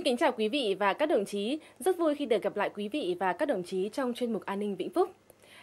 Xin kính chào quý vị và các đồng chí. Rất vui khi được gặp lại quý vị và các đồng chí trong chuyên mục An ninh Vĩnh Phúc.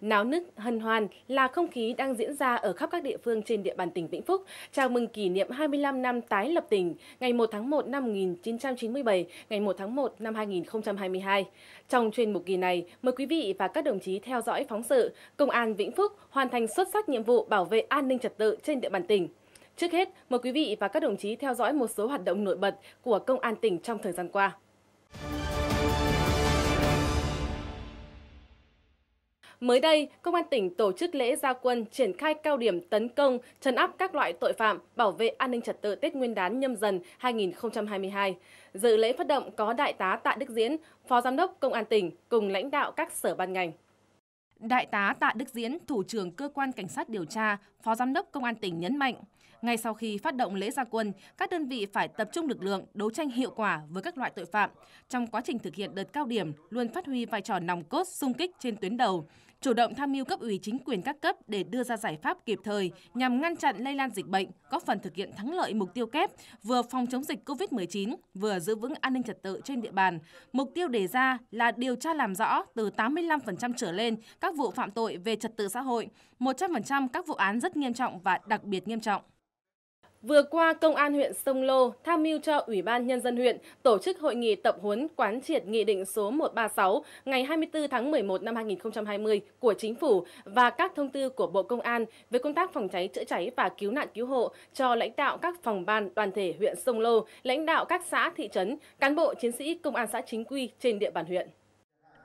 Náo nức, hân hoan là không khí đang diễn ra ở khắp các địa phương trên địa bàn tỉnh Vĩnh Phúc. Chào mừng kỷ niệm 25 năm tái lập tỉnh, ngày 1 tháng 1 năm 1997, ngày 1 tháng 1 năm 2022. Trong chuyên mục kỳ này, mời quý vị và các đồng chí theo dõi phóng sự Công an Vĩnh Phúc hoàn thành xuất sắc nhiệm vụ bảo vệ an ninh trật tự trên địa bàn tỉnh. Trước hết, mời quý vị và các đồng chí theo dõi một số hoạt động nổi bật của Công an tỉnh trong thời gian qua. Mới đây, Công an tỉnh tổ chức lễ gia quân triển khai cao điểm tấn công, trấn áp các loại tội phạm, bảo vệ an ninh trật tự Tết Nguyên đán nhâm dần 2022. Dự lễ phát động có Đại tá Tạ Đức Diễn, Phó Giám đốc Công an tỉnh cùng lãnh đạo các sở ban ngành. Đại tá Tạ Đức Diễn, thủ trưởng cơ quan cảnh sát điều tra, phó giám đốc công an tỉnh nhấn mạnh, ngay sau khi phát động lễ gia quân, các đơn vị phải tập trung lực lượng đấu tranh hiệu quả với các loại tội phạm. Trong quá trình thực hiện đợt cao điểm, luôn phát huy vai trò nòng cốt sung kích trên tuyến đầu, chủ động tham mưu cấp ủy chính quyền các cấp để đưa ra giải pháp kịp thời nhằm ngăn chặn lây lan dịch bệnh, góp phần thực hiện thắng lợi mục tiêu kép vừa phòng chống dịch COVID-19, vừa giữ vững an ninh trật tự trên địa bàn. Mục tiêu đề ra là điều tra làm rõ từ 85% trở lên các vụ phạm tội về trật tự xã hội, 100% các vụ án rất nghiêm trọng và đặc biệt nghiêm trọng. Vừa qua, Công an huyện Sông Lô tham mưu cho Ủy ban Nhân dân huyện tổ chức hội nghị tập huấn quán triệt Nghị định số 136 ngày 24 tháng 11 năm 2020 của Chính phủ và các thông tư của Bộ Công an về công tác phòng cháy chữa cháy và cứu nạn cứu hộ cho lãnh đạo các phòng ban đoàn thể huyện Sông Lô, lãnh đạo các xã thị trấn, cán bộ chiến sĩ Công an xã chính quy trên địa bàn huyện.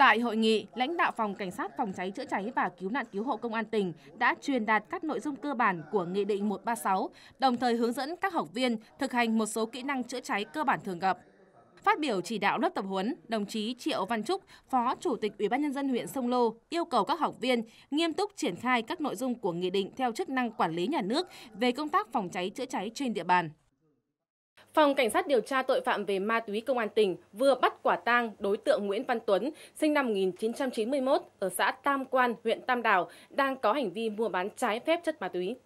Tại hội nghị, lãnh đạo phòng cảnh sát phòng cháy chữa cháy và cứu nạn cứu hộ công an tỉnh đã truyền đạt các nội dung cơ bản của Nghị định 136, đồng thời hướng dẫn các học viên thực hành một số kỹ năng chữa cháy cơ bản thường gặp. Phát biểu chỉ đạo lớp tập huấn, đồng chí Triệu Văn Trúc, Phó Chủ tịch Ủy ban nhân dân huyện Sông Lô yêu cầu các học viên nghiêm túc triển khai các nội dung của nghị định theo chức năng quản lý nhà nước về công tác phòng cháy chữa cháy trên địa bàn. Phòng Cảnh sát điều tra tội phạm về ma túy Công an tỉnh vừa bắt quả tang đối tượng Nguyễn Văn Tuấn, sinh năm 1991, ở xã Tam Quan, huyện Tam Đảo, đang có hành vi mua bán trái phép chất ma túy.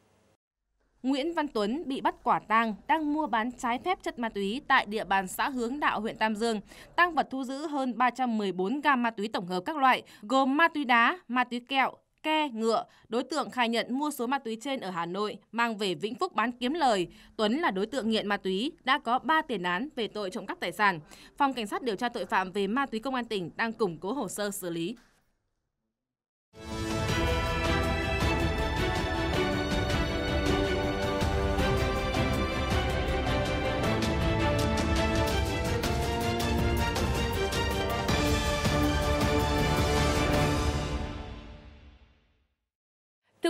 Nguyễn Văn Tuấn bị bắt quả tang đang mua bán trái phép chất ma túy tại địa bàn xã Hướng Đạo, huyện Tam Dương. Tăng vật thu giữ hơn 314 gam ma túy tổng hợp các loại, gồm ma túy đá, ma túy kẹo, ke, ngựa, đối tượng khai nhận mua số ma túy trên ở Hà Nội, mang về Vĩnh Phúc bán kiếm lời. Tuấn là đối tượng nghiện ma túy, đã có 3 tiền án về tội trộm cắp tài sản. Phòng Cảnh sát điều tra tội phạm về ma túy Công an tỉnh đang củng cố hồ sơ xử lý.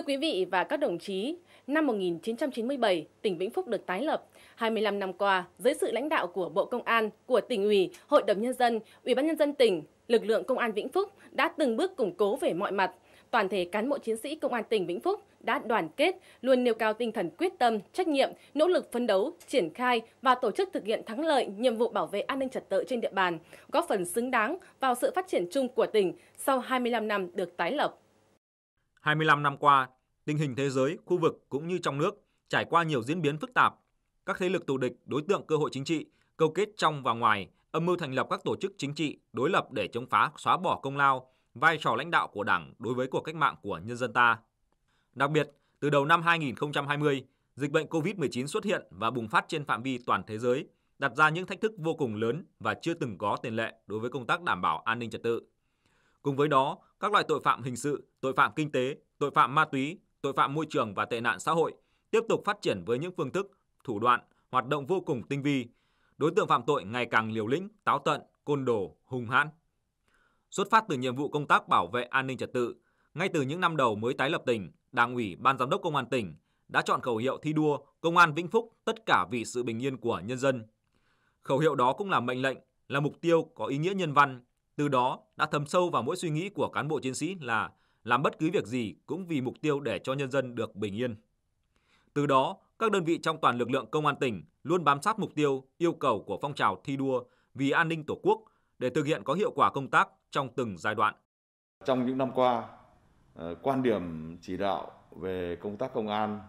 quý vị và các đồng chí, năm 1997, tỉnh Vĩnh Phúc được tái lập. 25 năm qua, dưới sự lãnh đạo của Bộ Công an, của tỉnh ủy, Hội đồng Nhân dân, Ủy ban Nhân dân tỉnh, lực lượng Công an Vĩnh Phúc đã từng bước củng cố về mọi mặt. Toàn thể cán bộ chiến sĩ Công an tỉnh Vĩnh Phúc đã đoàn kết, luôn nêu cao tinh thần quyết tâm, trách nhiệm, nỗ lực phấn đấu, triển khai và tổ chức thực hiện thắng lợi nhiệm vụ bảo vệ an ninh trật tự trên địa bàn, góp phần xứng đáng vào sự phát triển chung của tỉnh sau 25 năm được tái lập. 25 năm qua, tình hình thế giới, khu vực cũng như trong nước trải qua nhiều diễn biến phức tạp. Các thế lực thù địch, đối tượng cơ hội chính trị, câu kết trong và ngoài, âm mưu thành lập các tổ chức chính trị đối lập để chống phá, xóa bỏ công lao, vai trò lãnh đạo của Đảng đối với cuộc cách mạng của nhân dân ta. Đặc biệt, từ đầu năm 2020, dịch bệnh COVID-19 xuất hiện và bùng phát trên phạm vi toàn thế giới, đặt ra những thách thức vô cùng lớn và chưa từng có tiền lệ đối với công tác đảm bảo an ninh trật tự. Cùng với đó, các loại tội phạm hình sự, tội phạm kinh tế, tội phạm ma túy, tội phạm môi trường và tệ nạn xã hội tiếp tục phát triển với những phương thức, thủ đoạn, hoạt động vô cùng tinh vi. Đối tượng phạm tội ngày càng liều lĩnh, táo tận, côn đồ, hung hãn. Xuất phát từ nhiệm vụ công tác bảo vệ an ninh trật tự, ngay từ những năm đầu mới tái lập tỉnh, Đảng ủy, Ban giám đốc Công an tỉnh đã chọn khẩu hiệu thi đua Công an Vĩnh Phúc tất cả vì sự bình yên của nhân dân. Khẩu hiệu đó cũng là mệnh lệnh, là mục tiêu có ý nghĩa nhân văn, từ đó đã thấm sâu vào mỗi suy nghĩ của cán bộ chiến sĩ là làm bất cứ việc gì cũng vì mục tiêu để cho nhân dân được bình yên. Từ đó, các đơn vị trong toàn lực lượng công an tỉnh luôn bám sát mục tiêu, yêu cầu của phong trào thi đua vì an ninh Tổ quốc để thực hiện có hiệu quả công tác trong từng giai đoạn. Trong những năm qua, ờ, quan điểm chỉ đạo về công tác công an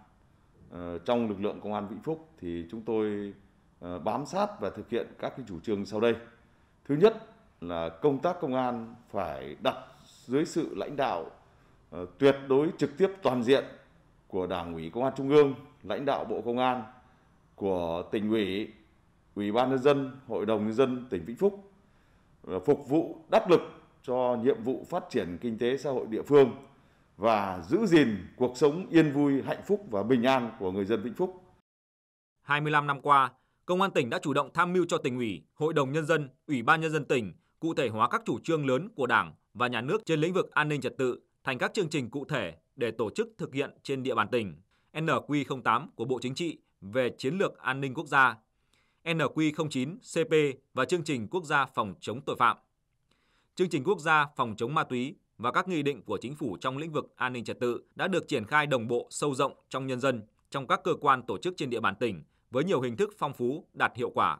ờ, trong lực lượng công an Vĩnh Phúc thì chúng tôi ờ, bám sát và thực hiện các cái chủ trương sau đây. Thứ nhất là công tác công an phải đặt dưới sự lãnh đạo ờ, tuyệt đối trực tiếp toàn diện của Đảng ủy Công an Trung ương, lãnh đạo Bộ Công an, của tỉnh ủy, Ủy ban nhân dân, Hội đồng nhân dân tỉnh Vĩnh Phúc ờ, phục vụ đắc lực cho nhiệm vụ phát triển kinh tế xã hội địa phương và giữ gìn cuộc sống yên vui, hạnh phúc và bình an của người dân Vĩnh Phúc. 25 năm qua, Công an tỉnh đã chủ động tham mưu cho tỉnh ủy, Hội đồng nhân dân, Ủy ban nhân dân tỉnh cụ thể hóa các chủ trương lớn của Đảng và nhà nước trên lĩnh vực an ninh trật tự thành các chương trình cụ thể để tổ chức thực hiện trên địa bàn tỉnh. NQ08 của Bộ Chính trị về chiến lược an ninh quốc gia, NQ09 CP và chương trình quốc gia phòng chống tội phạm. Chương trình quốc gia phòng chống ma túy và các nghị định của chính phủ trong lĩnh vực an ninh trật tự đã được triển khai đồng bộ sâu rộng trong nhân dân, trong các cơ quan tổ chức trên địa bàn tỉnh với nhiều hình thức phong phú đạt hiệu quả.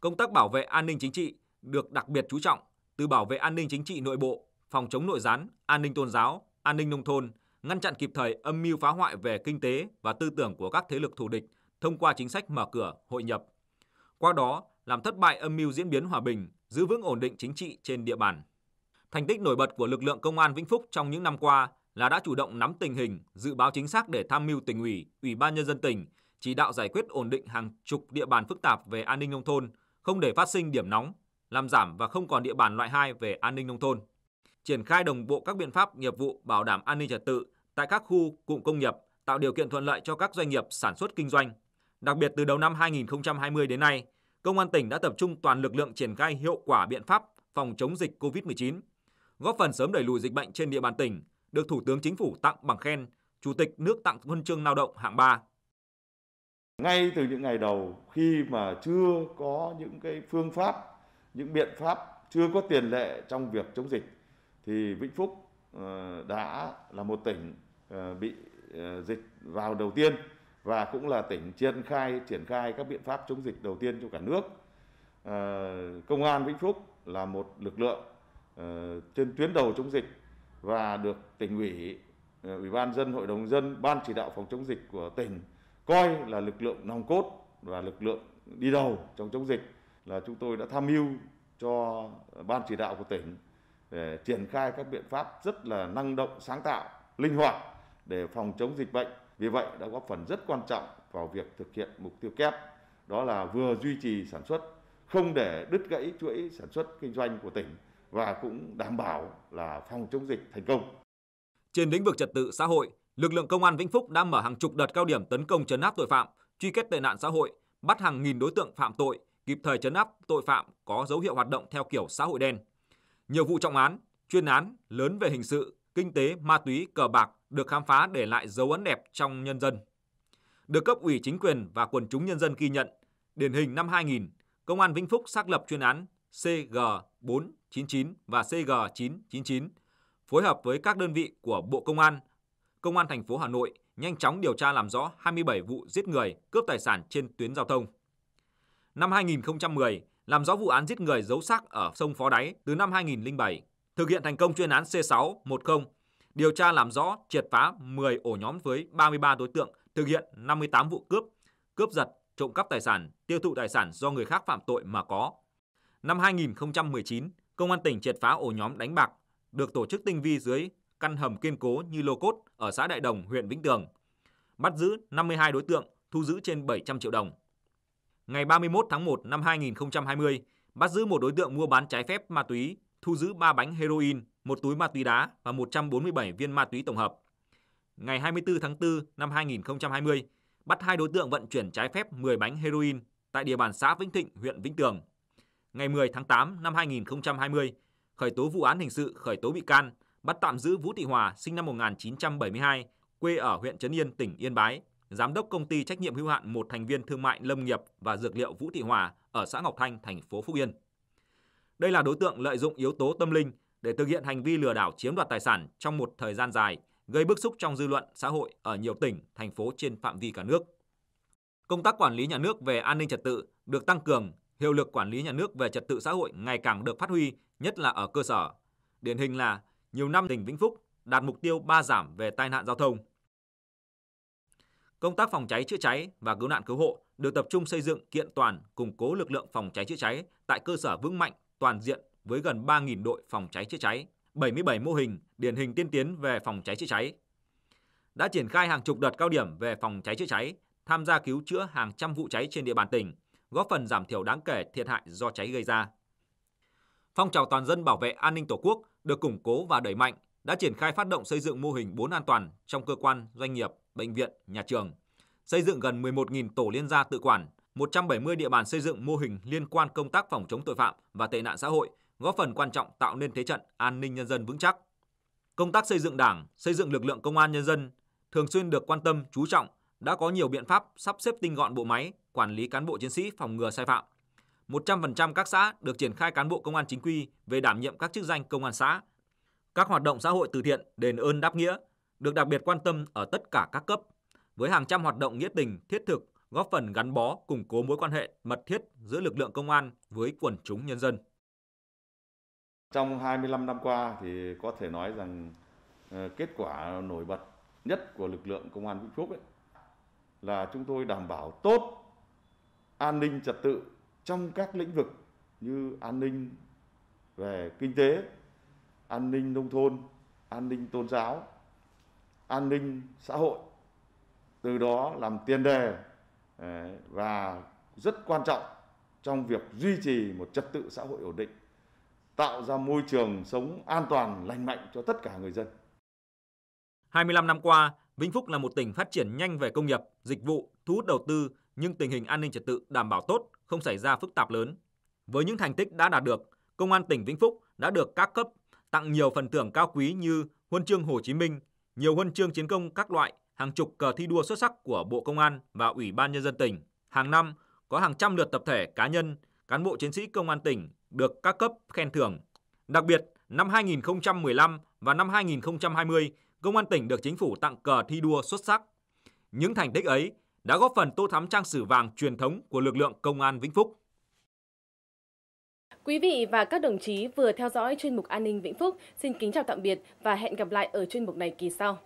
Công tác bảo vệ an ninh chính trị được đặc biệt chú trọng từ bảo vệ an ninh chính trị nội bộ, phòng chống nội gián, an ninh tôn giáo, an ninh nông thôn, ngăn chặn kịp thời âm mưu phá hoại về kinh tế và tư tưởng của các thế lực thù địch thông qua chính sách mở cửa, hội nhập. Qua đó, làm thất bại âm mưu diễn biến hòa bình, giữ vững ổn định chính trị trên địa bàn. Thành tích nổi bật của lực lượng công an Vĩnh Phúc trong những năm qua là đã chủ động nắm tình hình, dự báo chính xác để tham mưu tỉnh ủy, ủy ban nhân dân tỉnh chỉ đạo giải quyết ổn định hàng chục địa bàn phức tạp về an ninh nông thôn, không để phát sinh điểm nóng, làm giảm và không còn địa bàn loại 2 về an ninh nông thôn. Triển khai đồng bộ các biện pháp nghiệp vụ bảo đảm an ninh trật tự tại các khu cụm công nghiệp, tạo điều kiện thuận lợi cho các doanh nghiệp sản xuất kinh doanh. Đặc biệt từ đầu năm 2020 đến nay, Công an tỉnh đã tập trung toàn lực lượng triển khai hiệu quả biện pháp phòng chống dịch COVID-19, góp phần sớm đẩy lùi dịch bệnh trên địa bàn tỉnh, được Thủ tướng Chính phủ tặng bằng khen, Chủ tịch nước tặng huân chương lao động hạng 3. Ngay từ những ngày đầu khi mà chưa có những cái phương pháp những biện pháp chưa có tiền lệ trong việc chống dịch thì Vĩnh Phúc ờ, đã là một tỉnh ờ, bị ờ, dịch vào đầu tiên và cũng là tỉnh triển khai triển khai các biện pháp chống dịch đầu tiên cho cả nước. Công an Vĩnh Phúc là một lực lượng trên tuyến đầu chống dịch và được tỉnh ủy, ủy ban dân, hội đồng dân, ban chỉ đạo phòng chống dịch của tỉnh coi là lực lượng nòng cốt và lực lượng đi đầu trong chống dịch là chúng tôi đã tham mưu cho ban chỉ đạo của tỉnh để triển khai các biện pháp rất là năng động, sáng tạo, linh hoạt để phòng chống dịch bệnh. Vì vậy đã góp phần rất quan trọng vào việc thực hiện mục tiêu kép đó là vừa duy trì sản xuất, không để đứt gãy chuỗi sản xuất kinh doanh của tỉnh và cũng đảm bảo là phòng chống dịch thành công. Trên lĩnh vực trật tự xã hội, lực lượng công an Vĩnh Phúc đã mở hàng chục đợt cao điểm tấn công chấn áp tội phạm, truy kết tệ nạn xã hội, bắt hàng nghìn đối tượng phạm tội, kịp thời chấn áp tội phạm có dấu hiệu hoạt động theo kiểu xã hội đen. Nhiều vụ trọng án, chuyên án lớn về hình sự, kinh tế, ma túy, cờ bạc được khám phá để lại dấu ấn đẹp trong nhân dân. Được cấp ủy chính quyền và quần chúng nhân dân ghi nhận, điển hình năm 2000, Công an Vĩnh Phúc xác lập chuyên án CG499 và CG999, phối hợp với các đơn vị của Bộ Công an, Công an thành phố Hà Nội nhanh chóng điều tra làm rõ 27 vụ giết người, cướp tài sản trên tuyến giao thông năm 2010 làm rõ vụ án giết người giấu xác ở sông Phó Đáy từ năm 2007, thực hiện thành công chuyên án C610, điều tra làm rõ triệt phá 10 ổ nhóm với 33 đối tượng, thực hiện 58 vụ cướp, cướp giật, trộm cắp tài sản, tiêu thụ tài sản do người khác phạm tội mà có. Năm 2019, Công an tỉnh triệt phá ổ nhóm đánh bạc được tổ chức tinh vi dưới căn hầm kiên cố như lô cốt ở xã Đại Đồng, huyện Vĩnh Tường. Bắt giữ 52 đối tượng, thu giữ trên 700 triệu đồng ngày 31 tháng 1 năm 2020, bắt giữ một đối tượng mua bán trái phép ma túy, thu giữ 3 bánh heroin, một túi ma túy đá và 147 viên ma túy tổng hợp. Ngày 24 tháng 4 năm 2020, bắt hai đối tượng vận chuyển trái phép 10 bánh heroin tại địa bàn xã Vĩnh Thịnh, huyện Vĩnh Tường. Ngày 10 tháng 8 năm 2020, khởi tố vụ án hình sự, khởi tố bị can, bắt tạm giữ Vũ Thị Hòa, sinh năm 1972, quê ở huyện Trấn Yên, tỉnh Yên Bái, giám đốc công ty trách nhiệm hữu hạn một thành viên thương mại lâm nghiệp và dược liệu Vũ Thị Hòa ở xã Ngọc Thanh, thành phố Phúc Yên. Đây là đối tượng lợi dụng yếu tố tâm linh để thực hiện hành vi lừa đảo chiếm đoạt tài sản trong một thời gian dài, gây bức xúc trong dư luận xã hội ở nhiều tỉnh, thành phố trên phạm vi cả nước. Công tác quản lý nhà nước về an ninh trật tự được tăng cường, hiệu lực quản lý nhà nước về trật tự xã hội ngày càng được phát huy, nhất là ở cơ sở. Điển hình là nhiều năm tỉnh Vĩnh Phúc đạt mục tiêu ba giảm về tai nạn giao thông, Công tác phòng cháy chữa cháy và cứu nạn cứu hộ được tập trung xây dựng kiện toàn, củng cố lực lượng phòng cháy chữa cháy tại cơ sở vững mạnh, toàn diện với gần 3.000 đội phòng cháy chữa cháy, 77 mô hình điển hình tiên tiến về phòng cháy chữa cháy. Đã triển khai hàng chục đợt cao điểm về phòng cháy chữa cháy, tham gia cứu chữa hàng trăm vụ cháy trên địa bàn tỉnh, góp phần giảm thiểu đáng kể thiệt hại do cháy gây ra. Phong trào toàn dân bảo vệ an ninh Tổ quốc được củng cố và đẩy mạnh, đã triển khai phát động xây dựng mô hình 4 an toàn trong cơ quan, doanh nghiệp, bệnh viện, nhà trường, xây dựng gần 11.000 tổ liên gia tự quản, 170 địa bàn xây dựng mô hình liên quan công tác phòng chống tội phạm và tệ nạn xã hội, góp phần quan trọng tạo nên thế trận an ninh nhân dân vững chắc. Công tác xây dựng Đảng, xây dựng lực lượng công an nhân dân thường xuyên được quan tâm, chú trọng, đã có nhiều biện pháp sắp xếp tinh gọn bộ máy, quản lý cán bộ chiến sĩ phòng ngừa sai phạm. 100% các xã được triển khai cán bộ công an chính quy về đảm nhiệm các chức danh công an xã, các hoạt động xã hội từ thiện, đền ơn đáp nghĩa được đặc biệt quan tâm ở tất cả các cấp, với hàng trăm hoạt động nghĩa tình, thiết thực, góp phần gắn bó, củng cố mối quan hệ mật thiết giữa lực lượng công an với quần chúng nhân dân. Trong 25 năm qua thì có thể nói rằng ờ, kết quả nổi bật nhất của lực lượng công an Vĩnh Phúc ấy là chúng tôi đảm bảo tốt an ninh trật tự trong các lĩnh vực như an ninh về kinh tế, an ninh nông thôn, an ninh tôn giáo, an ninh xã hội. Từ đó làm tiền đề ờ, và rất quan trọng trong việc duy trì một trật tự xã hội ổn định, tạo ra môi trường sống an toàn, lành mạnh cho tất cả người dân. 25 năm qua, Vĩnh Phúc là một tỉnh phát triển nhanh về công nghiệp, dịch vụ, thu hút đầu tư nhưng tình hình an ninh trật tự đảm bảo tốt, không xảy ra phức tạp lớn. Với những thành tích đã đạt được, Công an tỉnh Vĩnh Phúc đã được các cấp tặng nhiều phần thưởng cao quý như huân chương Hồ Chí Minh, nhiều huân chương chiến công các loại, hàng chục cờ thi đua xuất sắc của Bộ Công an và Ủy ban Nhân dân tỉnh. Hàng năm có hàng trăm lượt tập thể cá nhân, cán bộ chiến sĩ Công an tỉnh được các cấp khen thưởng. Đặc biệt, năm 2015 và năm 2020, Công an tỉnh được chính phủ tặng cờ thi đua xuất sắc. Những thành tích ấy đã góp phần tô thắm trang sử vàng truyền thống của lực lượng Công an Vĩnh Phúc. Quý vị và các đồng chí vừa theo dõi chuyên mục An ninh Vĩnh Phúc. Xin kính chào tạm biệt và hẹn gặp lại ở chuyên mục này kỳ sau.